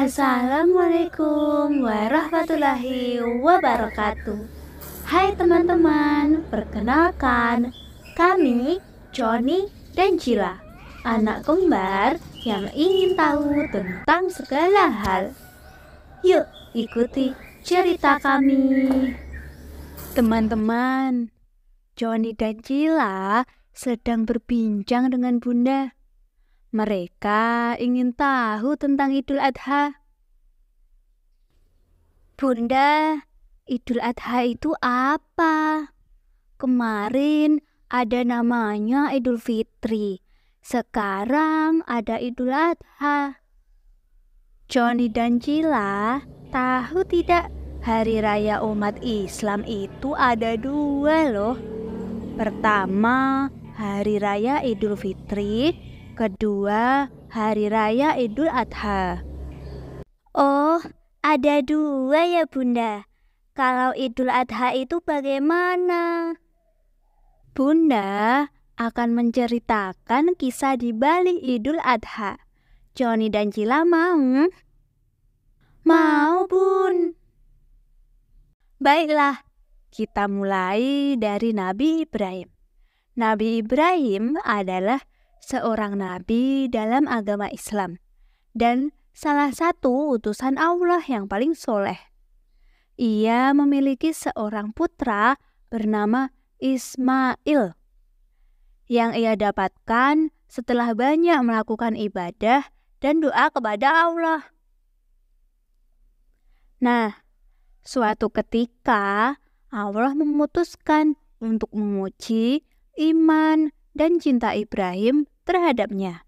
Assalamualaikum warahmatullahi wabarakatuh Hai teman-teman, perkenalkan Kami, Joni dan Jila Anak kembar yang ingin tahu tentang segala hal Yuk ikuti cerita kami Teman-teman, Joni dan Jila sedang berbincang dengan Bunda mereka ingin tahu tentang Idul Adha. Bunda, Idul Adha itu apa? Kemarin ada namanya Idul Fitri. Sekarang ada Idul Adha. Johnny dan Cila tahu tidak hari raya umat Islam itu ada dua loh. Pertama, hari raya Idul Fitri kedua Hari Raya Idul Adha. Oh, ada dua ya Bunda. Kalau Idul Adha itu bagaimana? Bunda akan menceritakan kisah di balik Idul Adha. Joni dan Cila mau? Mau, Bun. Baiklah, kita mulai dari Nabi Ibrahim. Nabi Ibrahim adalah seorang nabi dalam agama Islam dan salah satu utusan Allah yang paling soleh. Ia memiliki seorang putra bernama Ismail yang ia dapatkan setelah banyak melakukan ibadah dan doa kepada Allah. Nah, suatu ketika Allah memutuskan untuk menguji iman dan cinta Ibrahim terhadapnya.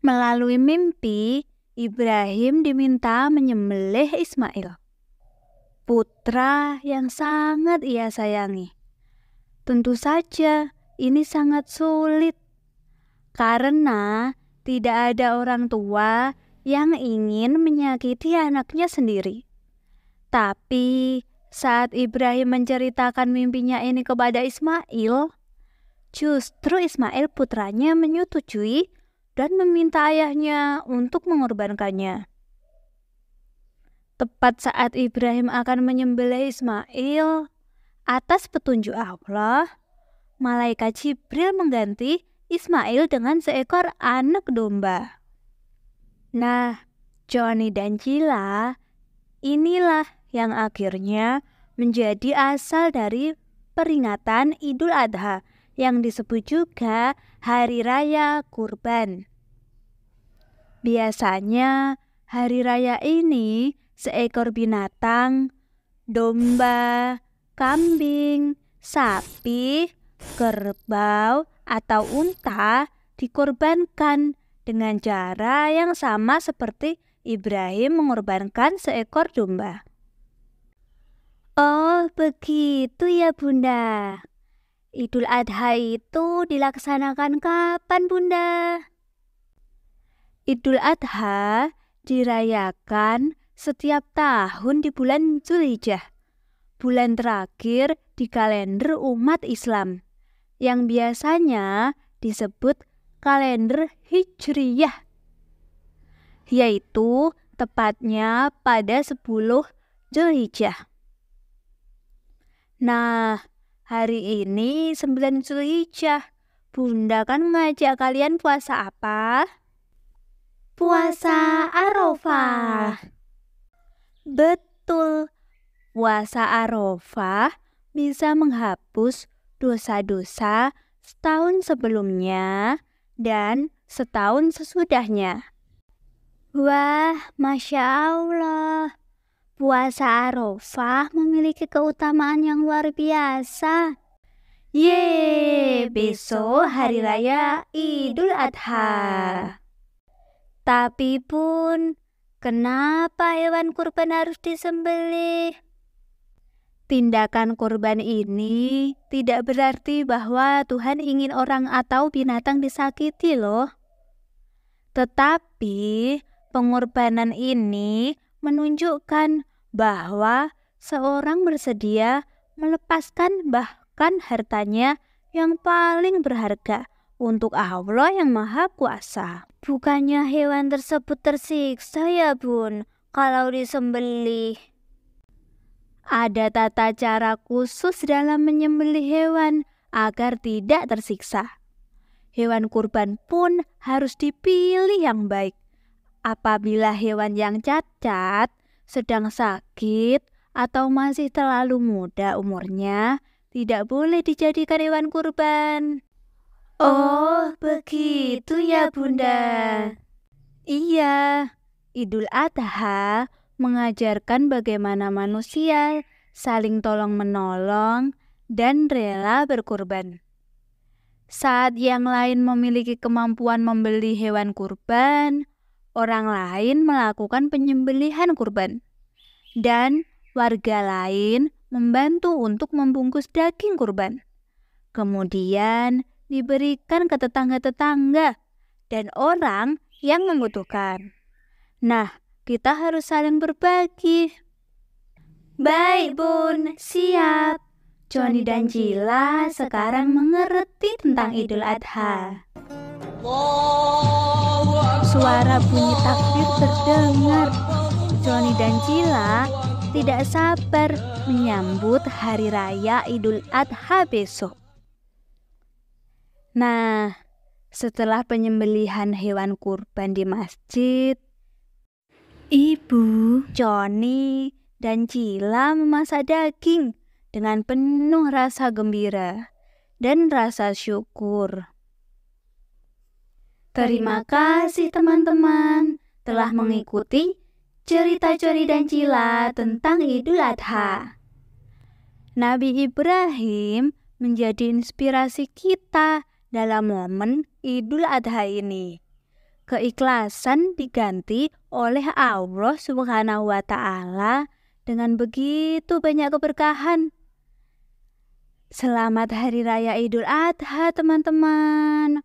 Melalui mimpi, Ibrahim diminta menyembelih Ismail, putra yang sangat ia sayangi. Tentu saja, ini sangat sulit karena tidak ada orang tua yang ingin menyakiti anaknya sendiri. Tapi saat Ibrahim menceritakan mimpinya ini kepada Ismail, justru Ismail putranya menyetujui dan meminta ayahnya untuk mengorbankannya. Tepat saat Ibrahim akan menyembelih Ismail, atas petunjuk Allah, malaikat Jibril mengganti Ismail dengan seekor anak domba. Nah, Johnny dan Cila, inilah yang akhirnya menjadi asal dari peringatan Idul Adha yang disebut juga Hari Raya Kurban. Biasanya hari raya ini seekor binatang, domba, kambing, sapi, kerbau, atau unta dikorbankan dengan cara yang sama seperti Ibrahim mengorbankan seekor domba. Oh, begitu ya, Bunda. Idul Adha itu dilaksanakan kapan, Bunda? Idul Adha dirayakan setiap tahun di bulan Zulhijjah, bulan terakhir di kalender umat Islam, yang biasanya disebut kalender Hijriyah, yaitu tepatnya pada 10 Zulhijjah. Nah, hari ini sembilan Zulhijjah. Bunda kan ngajak kalian puasa apa? Puasa Arafah. Betul. Puasa Arafah bisa menghapus dosa-dosa setahun sebelumnya dan setahun sesudahnya. Wah, masya Allah! Puasa Arafah memiliki keutamaan yang luar biasa. Ye, besok hari raya Idul Adha. Tapi pun, kenapa hewan kurban harus disembelih? Tindakan kurban ini tidak berarti bahwa Tuhan ingin orang atau binatang disakiti loh. Tetapi, pengorbanan ini menunjukkan bahwa seorang bersedia melepaskan bahkan hartanya yang paling berharga untuk Allah yang Maha Kuasa. Bukannya hewan tersebut tersiksa ya bun kalau disembelih. Ada tata cara khusus dalam menyembelih hewan agar tidak tersiksa. Hewan kurban pun harus dipilih yang baik Apabila hewan yang cacat, sedang sakit, atau masih terlalu muda umurnya, tidak boleh dijadikan hewan kurban. Oh, begitu ya Bunda. Iya, Idul Adha mengajarkan bagaimana manusia saling tolong-menolong dan rela berkurban. Saat yang lain memiliki kemampuan membeli hewan kurban, orang lain melakukan penyembelihan kurban, dan warga lain membantu untuk membungkus daging kurban. Kemudian diberikan ke tetangga-tetangga dan orang yang membutuhkan. Nah, kita harus saling berbagi. Baik, Bun. Siap. Joni dan Jila sekarang mengerti tentang Idul Adha. Wow. Suara bunyi takbir terdengar. Joni dan Cila tidak sabar menyambut hari raya Idul Adha besok. Nah, setelah penyembelihan hewan kurban di masjid, Ibu, Joni, dan Cila memasak daging dengan penuh rasa gembira dan rasa syukur. Terima kasih teman-teman telah mengikuti cerita curi dan cila tentang Idul Adha. Nabi Ibrahim menjadi inspirasi kita dalam momen Idul Adha ini. Keikhlasan diganti oleh Allah Subhanahu wa taala dengan begitu banyak keberkahan. Selamat hari raya Idul Adha teman-teman.